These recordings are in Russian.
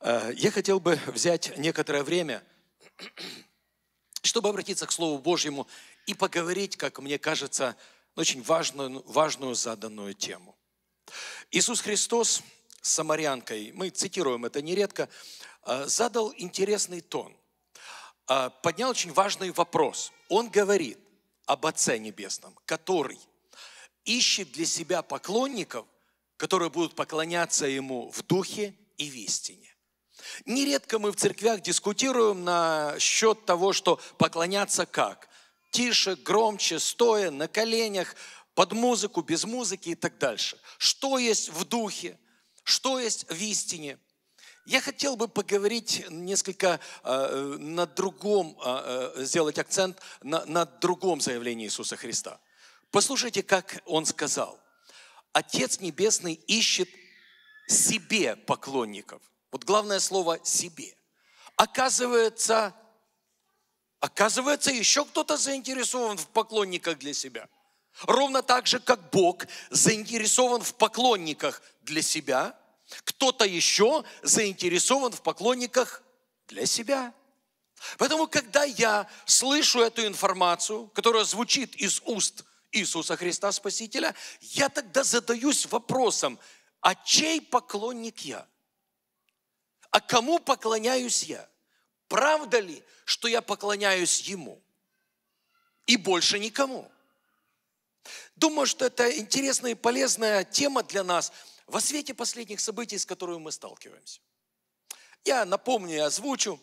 Э, я хотел бы взять некоторое время, чтобы обратиться к Слову Божьему и поговорить, как мне кажется, очень важную, важную заданную тему. Иисус Христос с самарянкой, мы цитируем это нередко, э, задал интересный тон, э, поднял очень важный вопрос. Он говорит об Отце Небесном, который ищет для себя поклонников, которые будут поклоняться Ему в духе и в истине. Нередко мы в церквях дискутируем на счет того, что поклоняться как. Тише, громче, стоя, на коленях, под музыку, без музыки и так дальше. Что есть в духе, что есть в истине. Я хотел бы поговорить несколько э, на другом, э, э сделать акцент на, на другом заявлении Иисуса Христа. Послушайте, как Он сказал. Отец Небесный ищет себе поклонников – вот главное слово «себе». Оказывается, оказывается, еще кто-то заинтересован в поклонниках для себя. Ровно так же, как Бог заинтересован в поклонниках для себя, кто-то еще заинтересован в поклонниках для себя. Поэтому, когда я слышу эту информацию, которая звучит из уст Иисуса Христа Спасителя, я тогда задаюсь вопросом, а чей поклонник я? А кому поклоняюсь я? Правда ли, что я поклоняюсь Ему? И больше никому. Думаю, что это интересная и полезная тема для нас во свете последних событий, с которыми мы сталкиваемся. Я напомню и озвучу.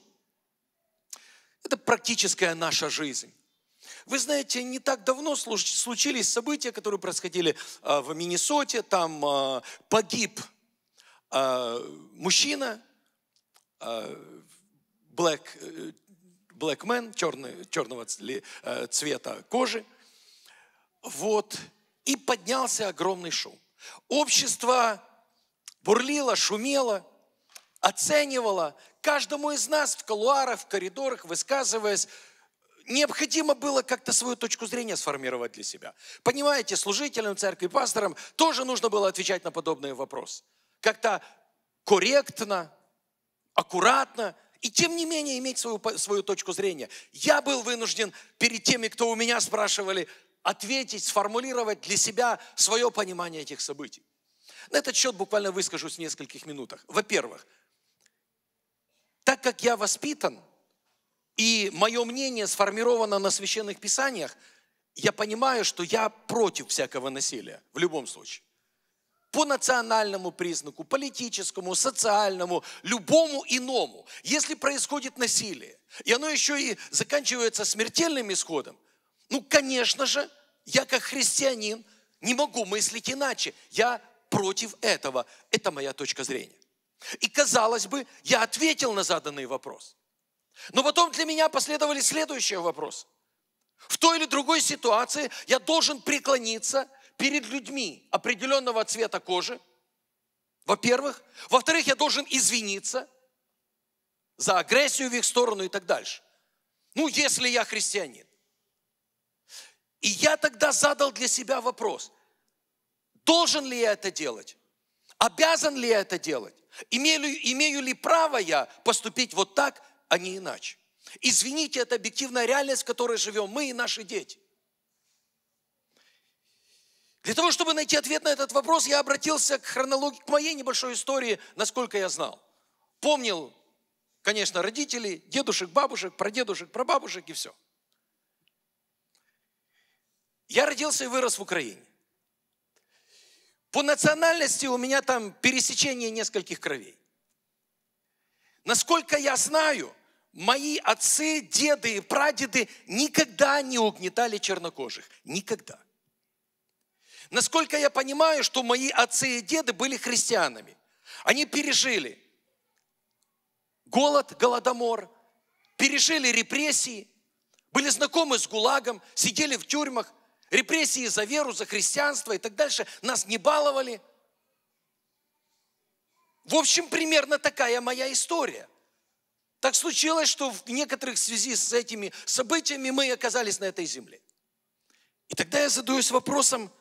Это практическая наша жизнь. Вы знаете, не так давно случились события, которые происходили а, в Миннесоте. Там а, погиб а, мужчина, а, black, э, black man, черный, черного э, цвета кожи. Вот. И поднялся огромный шум. Общество бурлило, шумело, оценивало. Каждому из нас в колуарах, в коридорах, высказываясь, необходимо было как-то свою точку зрения сформировать для себя. Понимаете, служителям церкви, пасторам тоже нужно было отвечать на подобные вопросы. Как-то корректно, аккуратно, и тем не менее иметь свою, свою точку зрения. Я был вынужден перед теми, кто у меня спрашивали, ответить, сформулировать для себя свое понимание этих событий. На этот счет буквально выскажусь в нескольких минутах. Во-первых, так как я воспитан, и мое мнение сформировано на священных писаниях, я понимаю, что я против всякого насилия в любом случае по национальному признаку, политическому, социальному, любому иному. Если происходит насилие, и оно еще и заканчивается смертельным исходом, ну, конечно же, я как христианин не могу мыслить иначе. Я против этого. Это моя точка зрения. И казалось бы, я ответил на заданный вопрос. Но потом для меня последовали следующие вопросы. В той или другой ситуации я должен преклониться перед людьми определенного цвета кожи, во-первых. Во-вторых, я должен извиниться за агрессию в их сторону и так дальше. Ну, если я христианин. И я тогда задал для себя вопрос, должен ли я это делать? Обязан ли я это делать? Имею, имею ли право я поступить вот так, а не иначе? Извините, это объективная реальность, в которой живем мы и наши дети. Для того, чтобы найти ответ на этот вопрос, я обратился к хронологии, к моей небольшой истории, насколько я знал. Помнил, конечно, родителей, дедушек, бабушек, прадедушек, прабабушек и все. Я родился и вырос в Украине. По национальности у меня там пересечение нескольких кровей. Насколько я знаю, мои отцы, деды и прадеды никогда не угнетали чернокожих. Никогда. Насколько я понимаю, что мои отцы и деды были христианами. Они пережили голод, голодомор, пережили репрессии, были знакомы с ГУЛАГом, сидели в тюрьмах, репрессии за веру, за христианство и так дальше. Нас не баловали. В общем, примерно такая моя история. Так случилось, что в некоторых в связи с этими событиями мы оказались на этой земле. И тогда я задаюсь вопросом,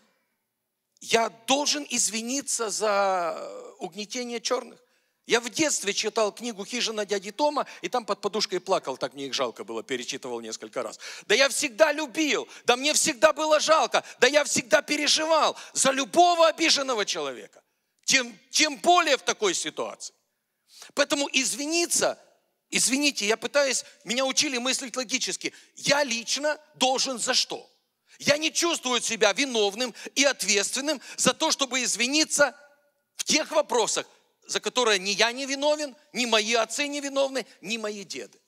я должен извиниться за э, угнетение черных. Я в детстве читал книгу «Хижина дяди Тома», и там под подушкой плакал, так мне их жалко было, перечитывал несколько раз. Да я всегда любил, да мне всегда было жалко, да я всегда переживал за любого обиженного человека. Тем, тем более в такой ситуации. Поэтому извиниться, извините, я пытаюсь, меня учили мыслить логически. Я лично должен за что? Я не чувствую себя виновным и ответственным за то, чтобы извиниться в тех вопросах, за которые ни я не виновен, ни мои отцы не виновны, ни мои деды.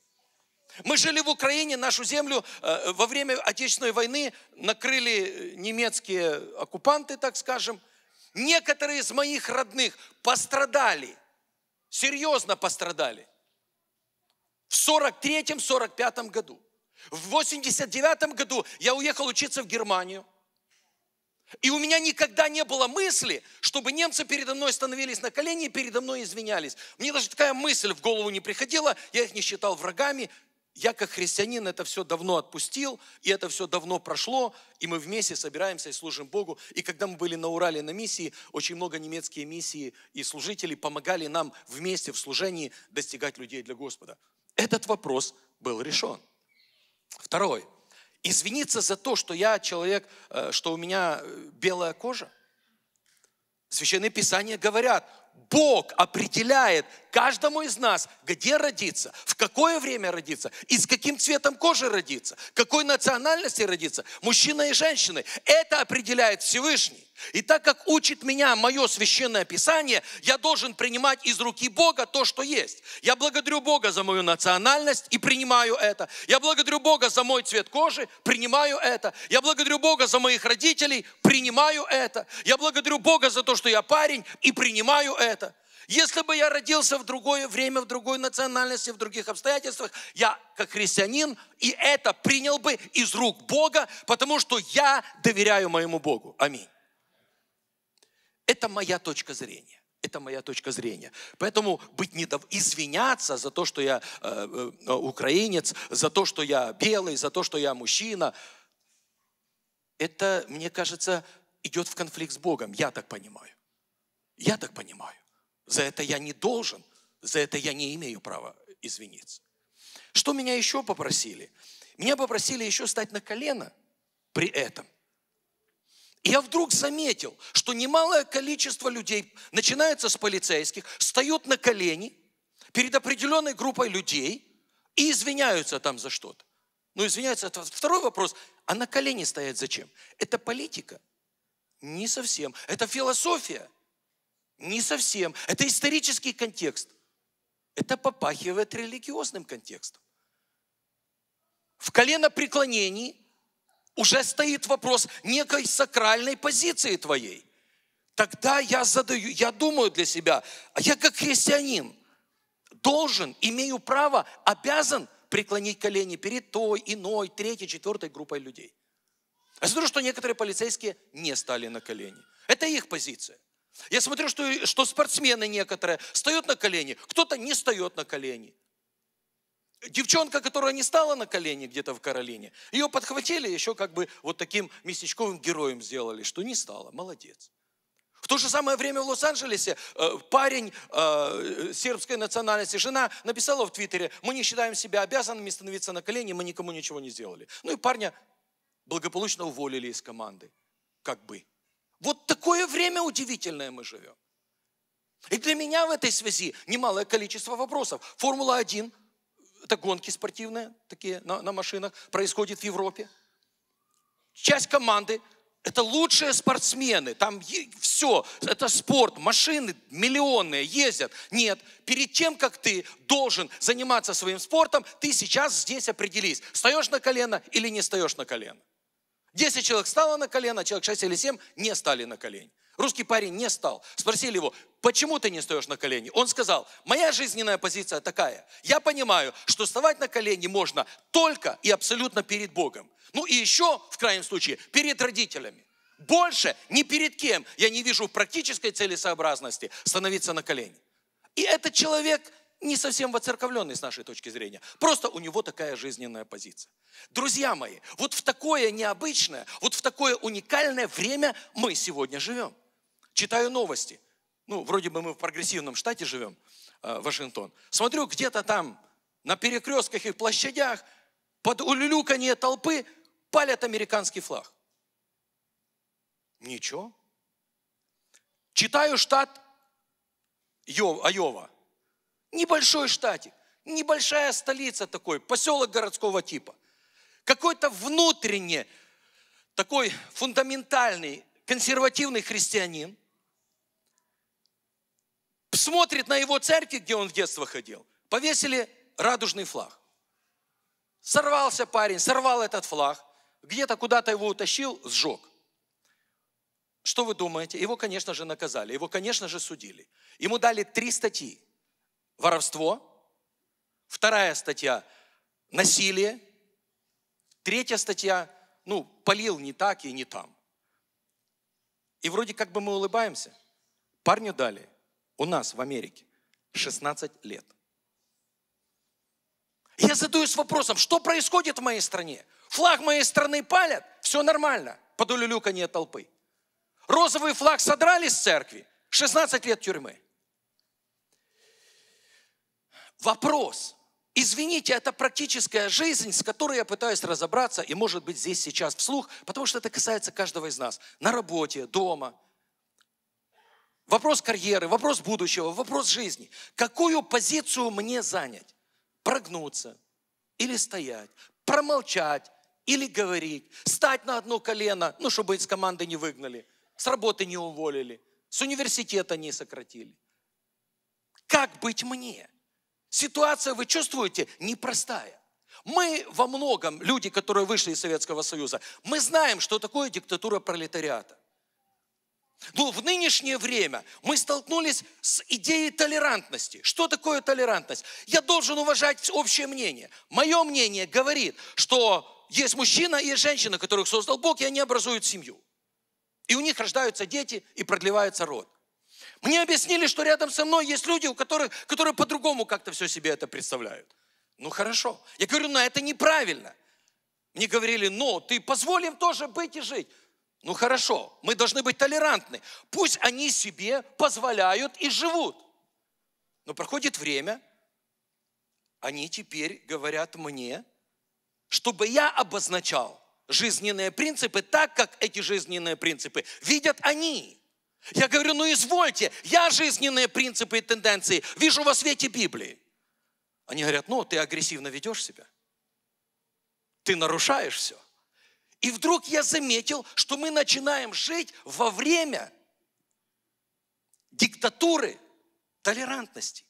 Мы жили в Украине, нашу землю э, во время Отечественной войны накрыли немецкие оккупанты, так скажем. Некоторые из моих родных пострадали, серьезно пострадали в 43-45 году. В 89 году я уехал учиться в Германию. И у меня никогда не было мысли, чтобы немцы передо мной становились на колени и передо мной извинялись. Мне даже такая мысль в голову не приходила, я их не считал врагами. Я как христианин это все давно отпустил, и это все давно прошло, и мы вместе собираемся и служим Богу. И когда мы были на Урале на миссии, очень много немецкие миссии и служители помогали нам вместе в служении достигать людей для Господа. Этот вопрос был решен. Второй. Извиниться за то, что я человек, э, что у меня э, белая кожа. Священные Писания говорят, Бог определяет каждому из нас, где родиться, в какое время родиться, и с каким цветом кожи родиться, какой национальности родиться, мужчина и женщина. Это определяет Всевышний. И так как учит меня мое священное писание, я должен принимать из руки Бога то, что есть. Я благодарю Бога за мою национальность и принимаю это. Я благодарю Бога за мой цвет кожи, принимаю это. Я благодарю Бога за моих родителей, принимаю это. Я благодарю Бога за то, что я парень и принимаю это. Если бы я родился в другое время, в другой национальности, в других обстоятельствах, я как христианин и это принял бы из рук Бога, потому что я доверяю моему Богу. Аминь. Это моя точка зрения. Это моя точка зрения. Поэтому быть недов... извиняться за то, что я э, э, украинец, за то, что я белый, за то, что я мужчина, это, мне кажется, идет в конфликт с Богом. Я так понимаю. Я так понимаю. За это я не должен, за это я не имею права извиниться. Что меня еще попросили? Меня попросили еще стать на колено при этом. И я вдруг заметил, что немалое количество людей, начинается с полицейских, встают на колени перед определенной группой людей и извиняются там за что-то. Ну, извиняются, это второй вопрос. А на колени стоят зачем? Это политика? Не совсем. Это философия – не совсем. Это исторический контекст. Это попахивает религиозным контекстом. В колено преклонении уже стоит вопрос некой сакральной позиции твоей. Тогда я задаю, я думаю для себя, а я как христианин должен, имею право, обязан преклонить колени перед той, иной, третьей, четвертой группой людей. А смотрю, что некоторые полицейские не стали на колени. Это их позиция. Я смотрю, что, что спортсмены некоторые встают на колени, кто-то не встает на колени. Девчонка, которая не стала на колени где-то в Каролине, ее подхватили, еще как бы вот таким местечковым героем сделали, что не стала, молодец. В то же самое время в Лос-Анджелесе э, парень э, сербской национальности, жена написала в Твиттере, мы не считаем себя обязанными становиться на колени, мы никому ничего не сделали. Ну и парня благополучно уволили из команды, как бы. Вот такое время удивительное мы живем. И для меня в этой связи немалое количество вопросов. Формула-1 – это гонки спортивные, такие на, на машинах, происходит в Европе. Часть команды – это лучшие спортсмены, там все, это спорт, машины миллионные ездят. Нет, перед тем, как ты должен заниматься своим спортом, ты сейчас здесь определись, встаешь на колено или не встаешь на колено. Десять человек стало на колено, человек шесть или семь не стали на колени. Русский парень не стал. Спросили его, почему ты не стоишь на колени? Он сказал, моя жизненная позиция такая. Я понимаю, что вставать на колени можно только и абсолютно перед Богом. Ну и еще, в крайнем случае, перед родителями. Больше ни перед кем я не вижу практической целесообразности становиться на колени. И этот человек не совсем воцерковленный с нашей точки зрения. Просто у него такая жизненная позиция. Друзья мои, вот в такое необычное, вот в такое уникальное время мы сегодня живем. Читаю новости. Ну, вроде бы мы в прогрессивном штате живем, э, Вашингтон. Смотрю, где-то там на перекрестках и площадях под улюлюканье толпы палят американский флаг. Ничего. Читаю штат Айова. Небольшой штатик, небольшая столица такой, поселок городского типа. Какой-то внутренне такой фундаментальный, консервативный христианин смотрит на его церковь, где он в детство ходил. Повесили радужный флаг. Сорвался парень, сорвал этот флаг, где-то куда-то его утащил, сжег. Что вы думаете? Его, конечно же, наказали, его, конечно же, судили. Ему дали три статьи воровство. Вторая статья – насилие. Третья статья – ну, полил не так и не там. И вроде как бы мы улыбаемся. Парню дали у нас в Америке 16 лет. Я задаюсь вопросом, что происходит в моей стране? Флаг моей страны палят, все нормально, под улюлюканье толпы. Розовый флаг содрали с церкви, 16 лет тюрьмы. Вопрос. Извините, это практическая жизнь, с которой я пытаюсь разобраться, и может быть здесь сейчас вслух, потому что это касается каждого из нас. На работе, дома. Вопрос карьеры, вопрос будущего, вопрос жизни. Какую позицию мне занять? Прогнуться или стоять? Промолчать или говорить? Стать на одно колено, ну, чтобы из команды не выгнали, с работы не уволили, с университета не сократили. Как быть мне? Ситуация, вы чувствуете, непростая. Мы во многом, люди, которые вышли из Советского Союза, мы знаем, что такое диктатура пролетариата. Но в нынешнее время мы столкнулись с идеей толерантности. Что такое толерантность? Я должен уважать общее мнение. Мое мнение говорит, что есть мужчина и есть женщина, которых создал Бог, и они образуют семью. И у них рождаются дети и продлевается род. Мне объяснили, что рядом со мной есть люди, у которых, которые по-другому как-то все себе это представляют. Ну хорошо. Я говорю, но «Ну, это неправильно. Мне говорили, но «Ну, ты позволим тоже быть и жить. Ну хорошо, мы должны быть толерантны. Пусть они себе позволяют и живут. Но проходит время, они теперь говорят мне, чтобы я обозначал жизненные принципы так, как эти жизненные принципы видят они. Я говорю, ну извольте, я жизненные принципы и тенденции вижу во свете Библии. Они говорят, ну ты агрессивно ведешь себя, ты нарушаешь все. И вдруг я заметил, что мы начинаем жить во время диктатуры толерантности.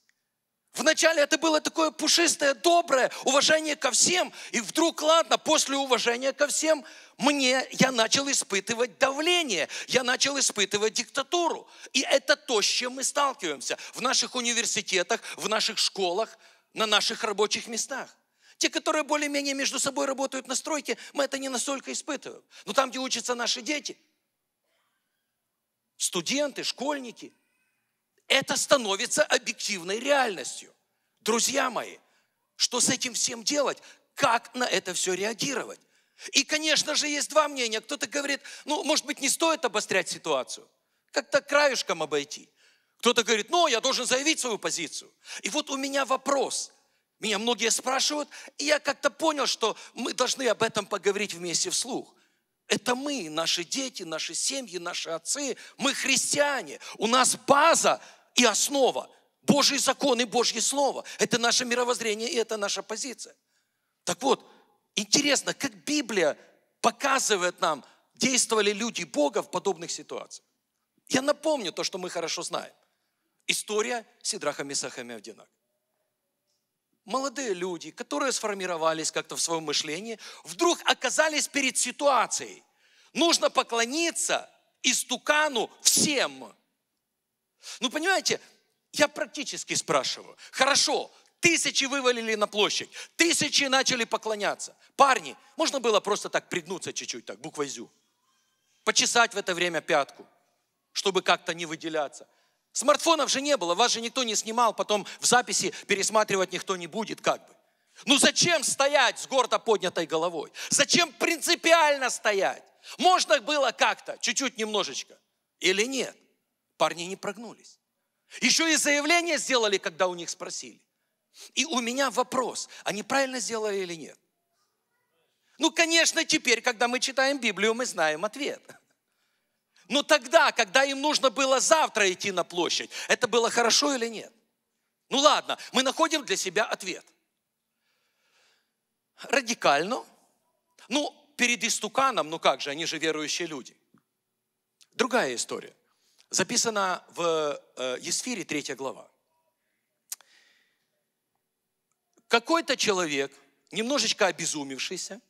Вначале это было такое пушистое, доброе уважение ко всем. И вдруг, ладно, после уважения ко всем, мне, я начал испытывать давление, я начал испытывать диктатуру. И это то, с чем мы сталкиваемся в наших университетах, в наших школах, на наших рабочих местах. Те, которые более-менее между собой работают на стройке, мы это не настолько испытываем. Но там, где учатся наши дети, студенты, школьники – это становится объективной реальностью. Друзья мои, что с этим всем делать? Как на это все реагировать? И, конечно же, есть два мнения. Кто-то говорит, ну, может быть, не стоит обострять ситуацию. Как-то краешком обойти. Кто-то говорит, ну, я должен заявить свою позицию. И вот у меня вопрос. Меня многие спрашивают, и я как-то понял, что мы должны об этом поговорить вместе вслух. Это мы, наши дети, наши семьи, наши отцы. Мы христиане. У нас база и основа. Божий закон и Божье Слово. Это наше мировоззрение и это наша позиция. Так вот, интересно, как Библия показывает нам, действовали люди Бога в подобных ситуациях. Я напомню то, что мы хорошо знаем. История Сидраха Месаха Мевдинак. Молодые люди, которые сформировались как-то в своем мышлении, вдруг оказались перед ситуацией. Нужно поклониться истукану всем. Ну, понимаете, я практически спрашиваю. Хорошо, тысячи вывалили на площадь, тысячи начали поклоняться. Парни, можно было просто так пригнуться чуть-чуть, так, буквой «зю», почесать в это время пятку, чтобы как-то не выделяться. Смартфонов же не было, вас же никто не снимал, потом в записи пересматривать никто не будет, как бы. Ну зачем стоять с гордо поднятой головой? Зачем принципиально стоять? Можно было как-то, чуть-чуть немножечко, или нет? парни не прогнулись. Еще и заявление сделали, когда у них спросили. И у меня вопрос, они правильно сделали или нет? Ну, конечно, теперь, когда мы читаем Библию, мы знаем ответ. Но тогда, когда им нужно было завтра идти на площадь, это было хорошо или нет? Ну ладно, мы находим для себя ответ. Радикально. Ну, перед истуканом, ну как же, они же верующие люди. Другая история записано в э, Есфире 3 глава. Какой-то человек, немножечко обезумевшийся,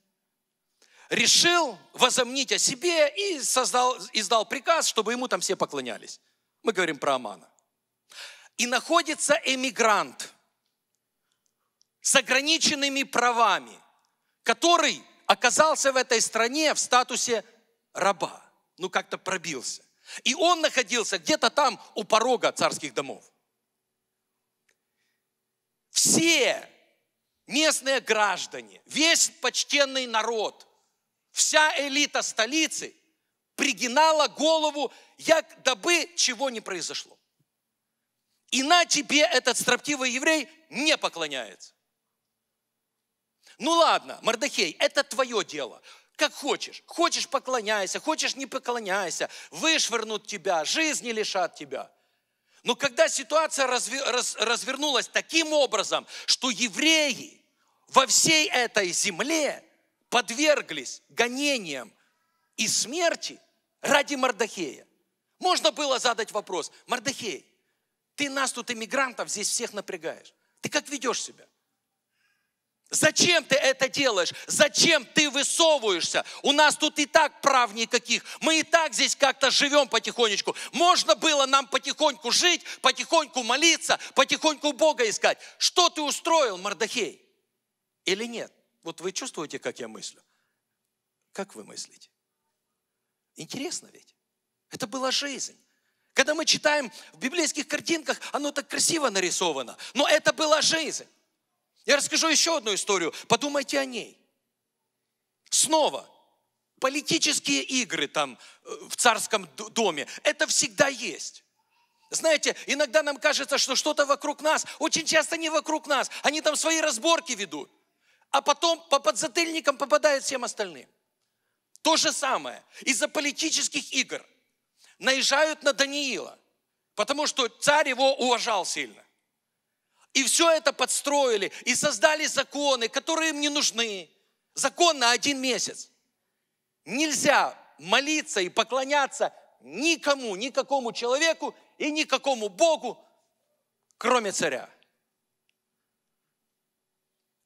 решил возомнить о себе и создал, издал приказ, чтобы ему там все поклонялись. Мы говорим про Амана. И находится эмигрант с ограниченными правами, который оказался в этой стране в статусе раба. Ну, как-то пробился. И он находился где-то там у порога царских домов. Все местные граждане, весь почтенный народ, вся элита столицы пригинала голову, як дабы чего не произошло. И на тебе этот строптивый еврей не поклоняется. Ну ладно, Мордахей, это твое дело как хочешь. Хочешь поклоняйся, хочешь не поклоняйся. Вышвырнут тебя, жизни лишат тебя. Но когда ситуация разве, раз, развернулась таким образом, что евреи во всей этой земле подверглись гонениям и смерти ради Мардахея, можно было задать вопрос, Мардахей, ты нас тут, иммигрантов, здесь всех напрягаешь. Ты как ведешь себя? Зачем ты это делаешь? Зачем ты высовываешься? У нас тут и так прав никаких. Мы и так здесь как-то живем потихонечку. Можно было нам потихоньку жить, потихоньку молиться, потихоньку Бога искать. Что ты устроил, Мордахей? Или нет? Вот вы чувствуете, как я мыслю? Как вы мыслите? Интересно ведь. Это была жизнь. Когда мы читаем в библейских картинках, оно так красиво нарисовано. Но это была жизнь. Я расскажу еще одну историю. Подумайте о ней. Снова. Политические игры там э, в царском доме. Это всегда есть. Знаете, иногда нам кажется, что что-то вокруг нас, очень часто не вокруг нас. Они там свои разборки ведут. А потом по подзатыльникам попадают всем остальным. То же самое. Из-за политических игр наезжают на Даниила, потому что царь его уважал сильно. И все это подстроили, и создали законы, которые им не нужны. Закон на один месяц. Нельзя молиться и поклоняться никому, никакому человеку и никакому Богу, кроме царя.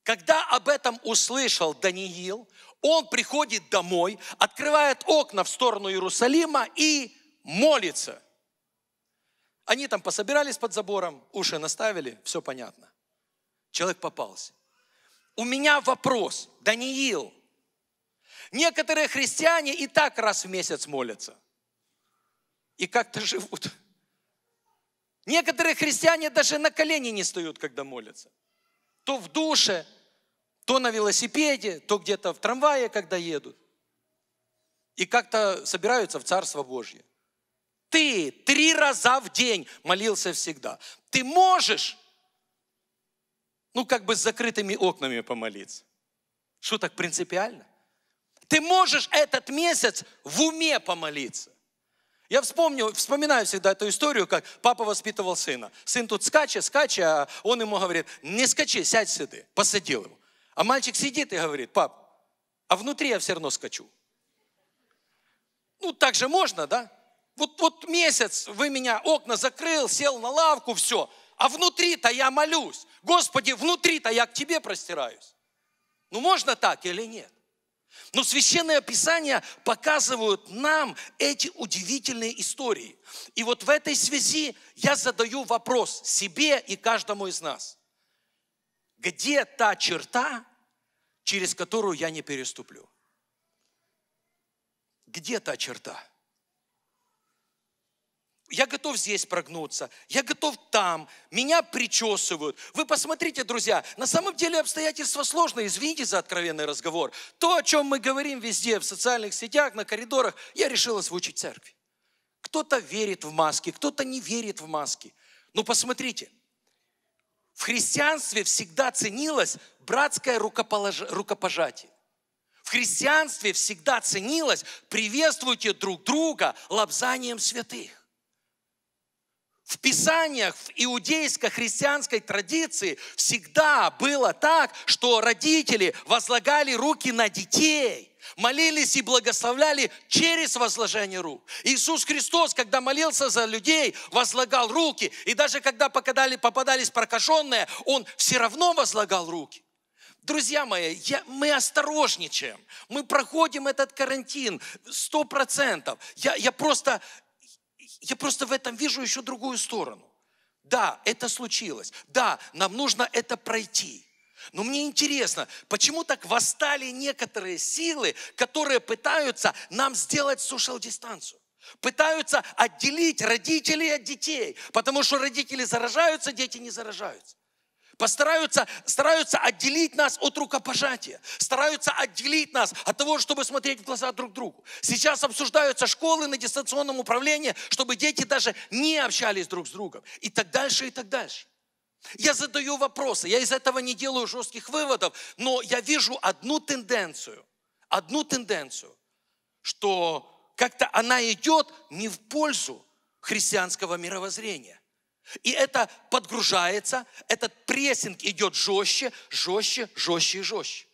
Когда об этом услышал Даниил, он приходит домой, открывает окна в сторону Иерусалима и молится – они там пособирались под забором, уши наставили, все понятно. Человек попался. У меня вопрос, Даниил. Некоторые христиане и так раз в месяц молятся. И как-то живут. Некоторые христиане даже на колени не стоят, когда молятся. То в душе, то на велосипеде, то где-то в трамвае, когда едут. И как-то собираются в Царство Божье ты три раза в день молился всегда. Ты можешь, ну, как бы с закрытыми окнами помолиться. Что так принципиально? Ты можешь этот месяц в уме помолиться. Я вспомню, вспоминаю всегда эту историю, как папа воспитывал сына. Сын тут скачет, скачет, а он ему говорит, не скачи, сядь сюда. Посадил его. А мальчик сидит и говорит, пап, а внутри я все равно скачу. Ну, так же можно, да? Вот, вот месяц вы меня окна закрыл, сел на лавку, все. А внутри-то я молюсь. Господи, внутри-то я к Тебе простираюсь. Ну можно так или нет? Но священное писание показывают нам эти удивительные истории. И вот в этой связи я задаю вопрос себе и каждому из нас. Где та черта, через которую я не переступлю? Где та черта? я готов здесь прогнуться, я готов там, меня причесывают. Вы посмотрите, друзья, на самом деле обстоятельства сложные, извините за откровенный разговор. То, о чем мы говорим везде, в социальных сетях, на коридорах, я решил озвучить церкви. Кто-то верит в маски, кто-то не верит в маски. Но ну, посмотрите, в христианстве всегда ценилось братское рукопожатие. В христианстве всегда ценилось приветствуйте друг друга лобзанием святых. В Писаниях, в иудейско-христианской традиции всегда было так, что родители возлагали руки на детей молились и благословляли через возложение рук. Иисус Христос, когда молился за людей, возлагал руки, и даже когда попадались прокаженные, Он все равно возлагал руки. Друзья мои, я, мы осторожничаем, мы проходим этот карантин сто процентов. Я, я просто, я просто в этом вижу еще другую сторону. Да, это случилось. Да, нам нужно это пройти. Но мне интересно, почему так восстали некоторые силы, которые пытаются нам сделать сушел-дистанцию? Пытаются отделить родителей от детей, потому что родители заражаются, дети не заражаются. Постараются, стараются отделить нас от рукопожатия, стараются отделить нас от того, чтобы смотреть в глаза друг другу. Сейчас обсуждаются школы на дистанционном управлении, чтобы дети даже не общались друг с другом. И так дальше, и так дальше. Я задаю вопросы, я из этого не делаю жестких выводов, но я вижу одну тенденцию, одну тенденцию, что как-то она идет не в пользу христианского мировоззрения. И это подгружается, этот прессинг идет жестче, жестче, жестче и жестче.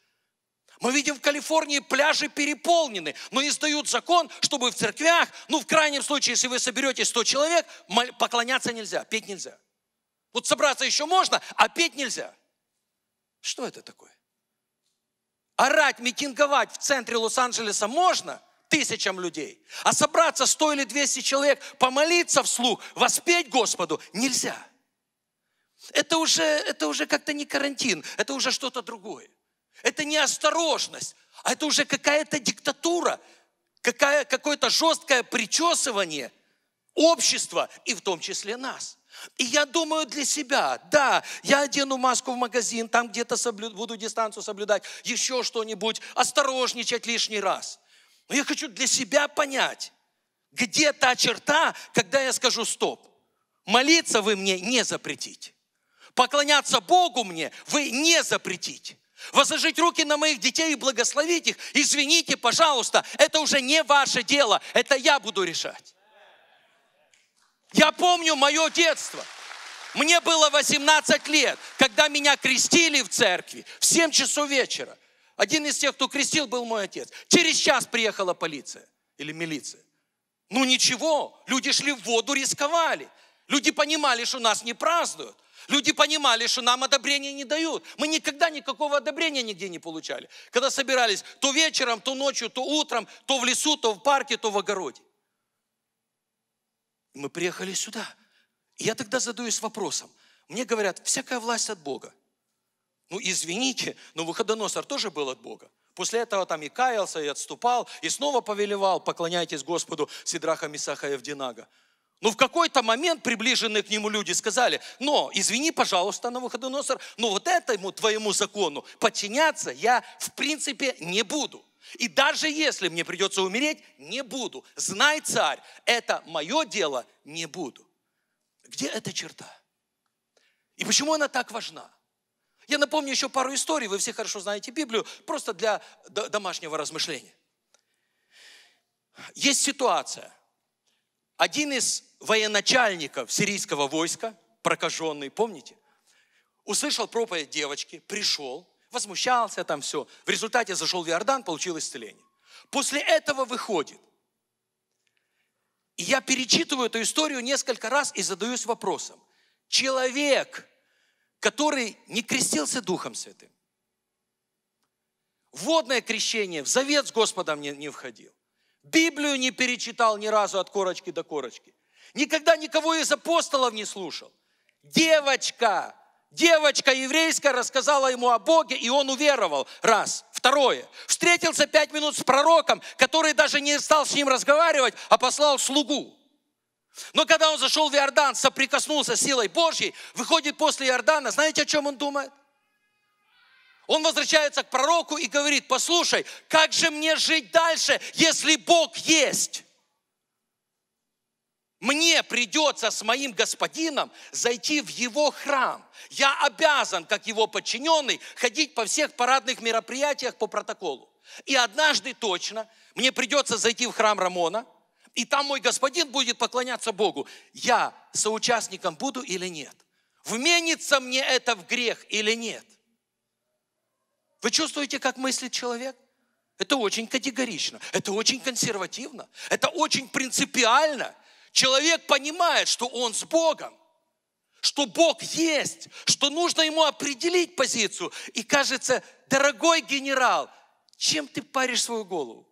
Мы видим в Калифорнии пляжи переполнены, но издают закон, чтобы в церквях, ну в крайнем случае, если вы соберете 100 человек, поклоняться нельзя, петь нельзя. Вот собраться еще можно, а петь нельзя. Что это такое? Орать, митинговать в центре Лос-Анджелеса можно, тысячам людей. А собраться сто или двести человек, помолиться вслух, воспеть Господу нельзя. Это уже, это уже как-то не карантин, это уже что-то другое. Это не осторожность, а это уже какая-то диктатура, какая, какое-то жесткое причесывание общества и в том числе нас. И я думаю для себя, да, я одену маску в магазин, там где-то соблю, буду дистанцию соблюдать, еще что-нибудь, осторожничать лишний раз. Но я хочу для себя понять, где та черта, когда я скажу стоп. Молиться вы мне не запретите. Поклоняться Богу мне вы не запретите. Возложить руки на моих детей и благословить их, извините, пожалуйста, это уже не ваше дело, это я буду решать. Я помню мое детство. Мне было 18 лет, когда меня крестили в церкви в 7 часов вечера. Один из тех, кто крестил, был мой отец. Через час приехала полиция или милиция. Ну ничего, люди шли в воду, рисковали. Люди понимали, что нас не празднуют. Люди понимали, что нам одобрения не дают. Мы никогда никакого одобрения нигде не получали. Когда собирались то вечером, то ночью, то утром, то в лесу, то в парке, то в огороде. Мы приехали сюда. И я тогда задаюсь вопросом. Мне говорят, всякая власть от Бога. Ну, извините, но Выходоносор тоже был от Бога. После этого там и каялся, и отступал, и снова повелевал, поклоняйтесь Господу Сидраха, Мисаха и Авдинага. Но ну, в какой-то момент приближенные к нему люди сказали, но извини, пожалуйста, на выходоносор. но вот этому твоему закону подчиняться я в принципе не буду. И даже если мне придется умереть, не буду. Знай, царь, это мое дело, не буду. Где эта черта? И почему она так важна? Я напомню еще пару историй, вы все хорошо знаете Библию, просто для домашнего размышления. Есть ситуация. Один из военачальников сирийского войска, прокаженный, помните, услышал проповедь девочки, пришел, возмущался там все. В результате зашел в Иордан, получил исцеление. После этого выходит. И я перечитываю эту историю несколько раз и задаюсь вопросом. Человек, который не крестился Духом Святым. Водное крещение в завет с Господом не, не входил. Библию не перечитал ни разу от корочки до корочки. Никогда никого из апостолов не слушал. Девочка, девочка еврейская рассказала ему о Боге, и он уверовал. Раз. Второе. Встретился пять минут с пророком, который даже не стал с ним разговаривать, а послал слугу. Но когда он зашел в Иордан, соприкоснулся с силой Божьей, выходит после Иордана, знаете, о чем он думает? Он возвращается к пророку и говорит, послушай, как же мне жить дальше, если Бог есть? Мне придется с моим господином зайти в его храм. Я обязан, как его подчиненный, ходить по всех парадных мероприятиях по протоколу. И однажды точно мне придется зайти в храм Рамона – и там мой господин будет поклоняться Богу. Я соучастником буду или нет? Вменится мне это в грех или нет? Вы чувствуете, как мыслит человек? Это очень категорично, это очень консервативно, это очень принципиально. Человек понимает, что он с Богом, что Бог есть, что нужно ему определить позицию. И кажется, дорогой генерал, чем ты паришь свою голову?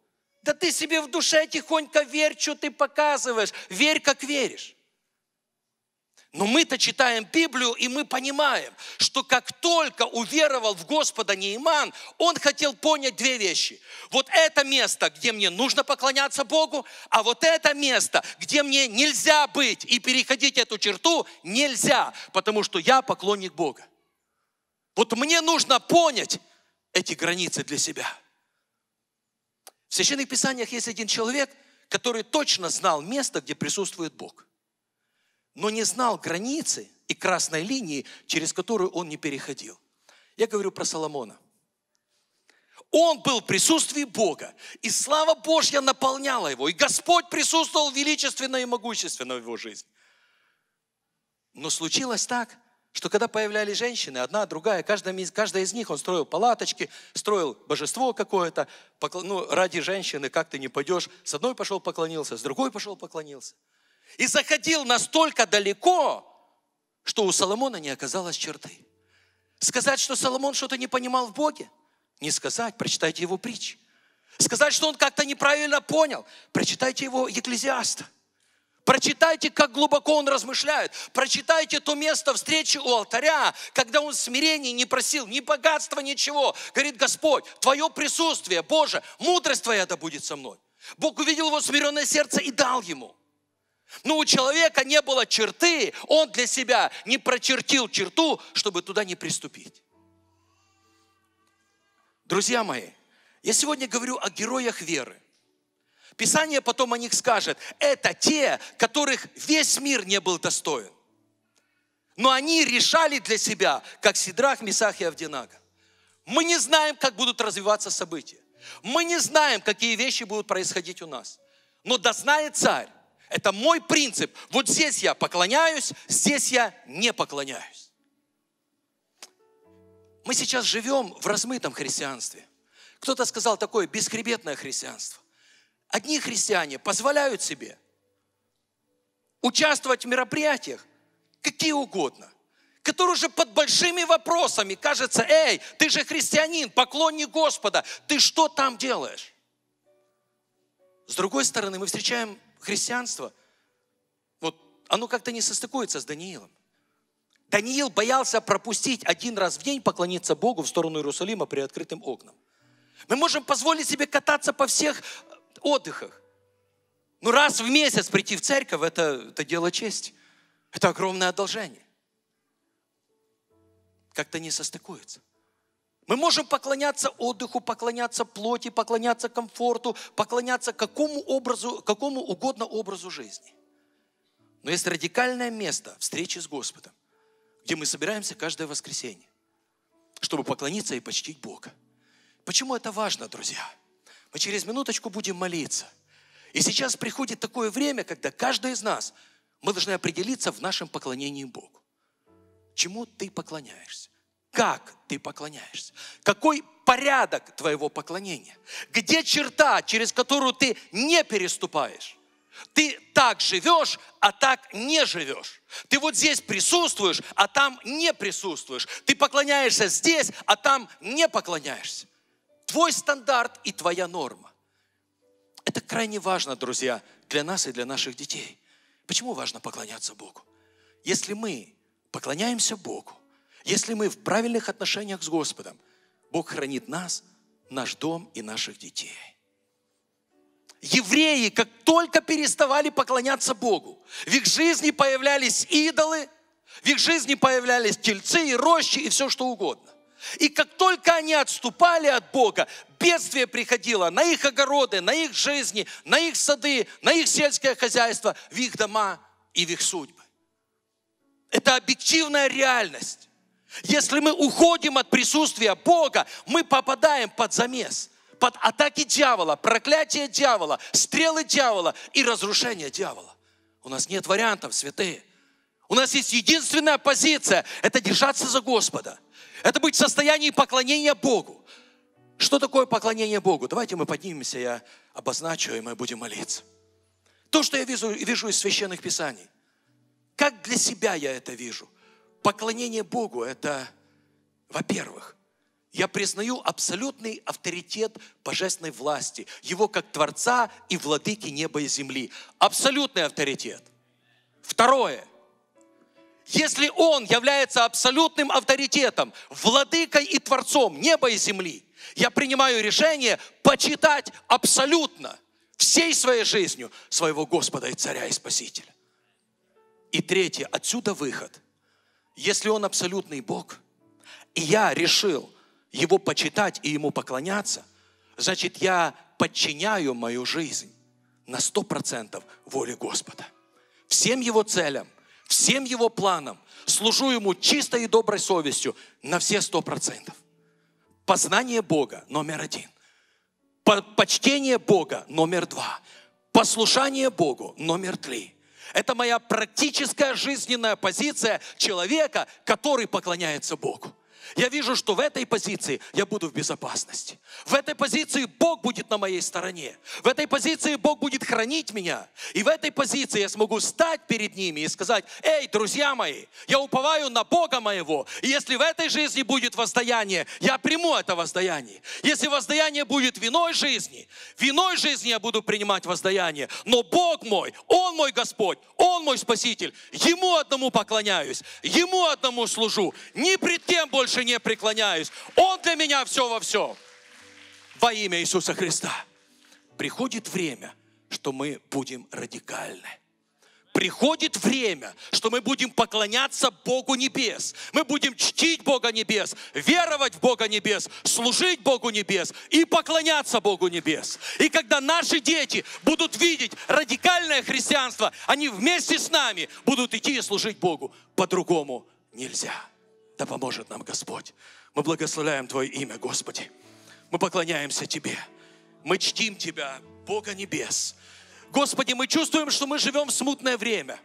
Да ты себе в душе тихонько верь, что ты показываешь. Верь, как веришь. Но мы-то читаем Библию, и мы понимаем, что как только уверовал в Господа Нейман, он хотел понять две вещи. Вот это место, где мне нужно поклоняться Богу, а вот это место, где мне нельзя быть и переходить эту черту, нельзя, потому что я поклонник Бога. Вот мне нужно понять эти границы для себя – в Священных Писаниях есть один человек, который точно знал место, где присутствует Бог, но не знал границы и красной линии, через которую он не переходил. Я говорю про Соломона. Он был в присутствии Бога, и слава Божья наполняла его, и Господь присутствовал величественно и могущественно в его жизни. Но случилось так, что когда появлялись женщины, одна, другая, каждая, каждая из них, он строил палаточки, строил божество какое-то, ну, ради женщины, как ты не пойдешь, с одной пошел поклонился, с другой пошел поклонился. И заходил настолько далеко, что у Соломона не оказалось черты. Сказать, что Соломон что-то не понимал в Боге? Не сказать, прочитайте его притчи. Сказать, что он как-то неправильно понял? Прочитайте его Екклезиаста. Прочитайте, как глубоко он размышляет. Прочитайте то место встречи у алтаря, когда он смирение не просил, ни богатства, ничего. Говорит, Господь, Твое присутствие, Боже, мудрость Твоя да будет со мной. Бог увидел его смиренное сердце и дал ему. Но у человека не было черты, он для себя не прочертил черту, чтобы туда не приступить. Друзья мои, я сегодня говорю о героях веры. Писание потом о них скажет, это те, которых весь мир не был достоин. Но они решали для себя, как Сидрах, Месах и Авдинага. Мы не знаем, как будут развиваться события. Мы не знаем, какие вещи будут происходить у нас. Но да знает царь. Это мой принцип. Вот здесь я поклоняюсь, здесь я не поклоняюсь. Мы сейчас живем в размытом христианстве. Кто-то сказал такое бесхребетное христианство. Одни христиане позволяют себе участвовать в мероприятиях, какие угодно, которые уже под большими вопросами кажется, эй, ты же христианин, поклонник Господа, ты что там делаешь? С другой стороны, мы встречаем христианство, вот оно как-то не состыкуется с Даниилом. Даниил боялся пропустить один раз в день поклониться Богу в сторону Иерусалима при открытым окнам. Мы можем позволить себе кататься по всех отдыхах. Ну, раз в месяц прийти в церковь это, – это дело чести. Это огромное одолжение. Как-то не состыкуется. Мы можем поклоняться отдыху, поклоняться плоти, поклоняться комфорту, поклоняться какому, образу, какому угодно образу жизни. Но есть радикальное место встречи с Господом, где мы собираемся каждое воскресенье, чтобы поклониться и почтить Бога. Почему это важно, друзья? Мы через минуточку будем молиться. И сейчас приходит такое время, когда каждый из нас, мы должны определиться в нашем поклонении Богу. Чему ты поклоняешься? Как ты поклоняешься? Какой порядок твоего поклонения? Где черта, через которую ты не переступаешь? Ты так живешь, а так не живешь. Ты вот здесь присутствуешь, а там не присутствуешь. Ты поклоняешься здесь, а там не поклоняешься твой стандарт и твоя норма. Это крайне важно, друзья, для нас и для наших детей. Почему важно поклоняться Богу? Если мы поклоняемся Богу, если мы в правильных отношениях с Господом, Бог хранит нас, наш дом и наших детей. Евреи, как только переставали поклоняться Богу, в их жизни появлялись идолы, в их жизни появлялись тельцы и рощи и все что угодно. И как только они отступали от Бога, бедствие приходило на их огороды, на их жизни, на их сады, на их сельское хозяйство, в их дома и в их судьбы. Это объективная реальность. Если мы уходим от присутствия Бога, мы попадаем под замес, под атаки дьявола, проклятие дьявола, стрелы дьявола и разрушение дьявола. У нас нет вариантов, святые. У нас есть единственная позиция – это держаться за Господа – это быть в состоянии поклонения Богу. Что такое поклонение Богу? Давайте мы поднимемся, я обозначу, и мы будем молиться. То, что я вижу, вижу из священных писаний. Как для себя я это вижу? Поклонение Богу – это, во-первых, я признаю абсолютный авторитет божественной власти, его как Творца и Владыки неба и земли. Абсолютный авторитет. Второе – если Он является абсолютным авторитетом, владыкой и творцом неба и земли, я принимаю решение почитать абсолютно всей своей жизнью своего Господа и Царя и Спасителя. И третье, отсюда выход. Если Он абсолютный Бог, и я решил Его почитать и Ему поклоняться, значит, я подчиняю мою жизнь на сто процентов воле Господа, всем Его целям, всем его планам, служу ему чистой и доброй совестью на все сто процентов. Познание Бога номер один. Почтение Бога номер два. Послушание Богу номер три. Это моя практическая жизненная позиция человека, который поклоняется Богу. Я вижу, что в этой позиции я буду в безопасности. В этой позиции Бог будет на моей стороне. В этой позиции Бог будет хранить меня. И в этой позиции я смогу стать перед ними и сказать, эй, друзья мои, я уповаю на Бога моего. И если в этой жизни будет воздаяние, я приму это воздаяние. Если воздаяние будет виной жизни, виной жизни я буду принимать воздаяние. Но Бог мой, Он мой Господь, Он мой Спаситель. Ему одному поклоняюсь, Ему одному служу. Ни пред кем больше вышине преклоняюсь. Он для меня все во всем. Во имя Иисуса Христа. Приходит время, что мы будем радикальны. Приходит время, что мы будем поклоняться Богу Небес. Мы будем чтить Бога Небес, веровать в Бога Небес, служить Богу Небес и поклоняться Богу Небес. И когда наши дети будут видеть радикальное христианство, они вместе с нами будут идти и служить Богу. По-другому нельзя. Да поможет нам Господь. Мы благословляем Твое имя, Господи. Мы поклоняемся Тебе. Мы чтим Тебя, Бога небес. Господи, мы чувствуем, что мы живем в смутное время.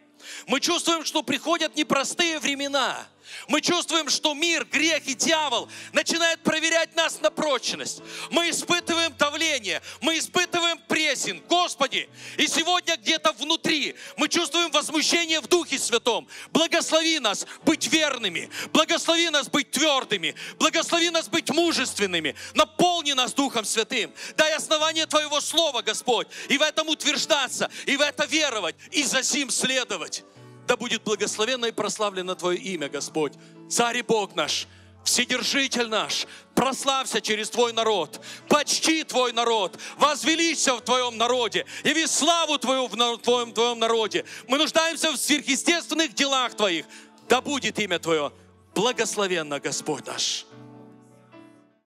Мы чувствуем, что приходят непростые времена – мы чувствуем, что мир, грех и дьявол начинают проверять нас на прочность. Мы испытываем давление, мы испытываем прессинг. Господи, и сегодня где-то внутри мы чувствуем возмущение в Духе Святом. Благослови нас быть верными, благослови нас быть твердыми, благослови нас быть мужественными, наполни нас Духом Святым. Дай основание Твоего Слова, Господь, и в этом утверждаться, и в это веровать, и за сим следовать. Да будет благословенно и прославлено Твое имя, Господь. Царь и Бог наш, Вседержитель наш, прославься через Твой народ, почти Твой народ, возвеличься в Твоем народе, яви славу Твою в Твоем, твоем народе. Мы нуждаемся в сверхъестественных делах Твоих. Да будет имя Твое благословенно, Господь наш.